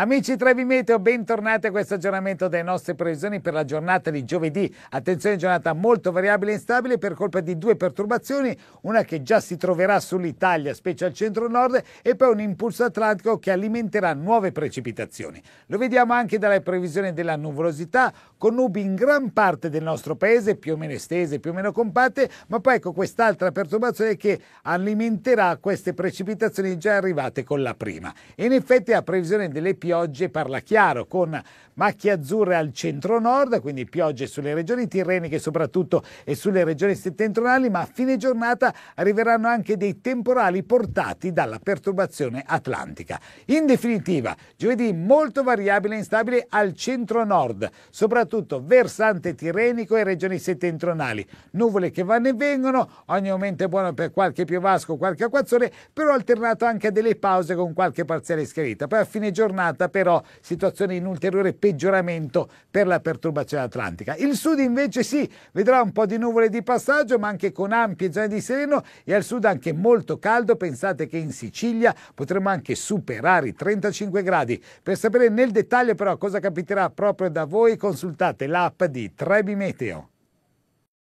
Amici Trevi Meteo, bentornati a questo aggiornamento delle nostre previsioni per la giornata di giovedì. Attenzione, giornata molto variabile e instabile per colpa di due perturbazioni, una che già si troverà sull'Italia, specie al centro-nord, e poi un impulso atlantico che alimenterà nuove precipitazioni. Lo vediamo anche dalle previsioni della nuvolosità, con nubi in gran parte del nostro paese, più o meno estese, più o meno compatte, ma poi ecco quest'altra perturbazione che alimenterà queste precipitazioni già arrivate con la prima. E in effetti la previsione delle più piogge parla chiaro con macchie azzurre al centro-nord, quindi piogge sulle regioni tirreniche soprattutto e sulle regioni settentrionali, ma a fine giornata arriveranno anche dei temporali portati dalla perturbazione atlantica. In definitiva, giovedì molto variabile e instabile al centro-nord, soprattutto versante tirrenico e regioni settentrionali. Nuvole che vanno e vengono, ogni momento è buono per qualche piovasco, qualche acquazzone, però alternato anche a delle pause con qualche parziale schiarita. Poi a fine giornata giornata però situazione in ulteriore peggioramento per la perturbazione atlantica. Il sud invece sì, vedrà un po' di nuvole di passaggio ma anche con ampie zone di sereno e al sud anche molto caldo, pensate che in Sicilia potremo anche superare i 35 gradi. Per sapere nel dettaglio però cosa capiterà proprio da voi consultate l'app di Trebi Meteo.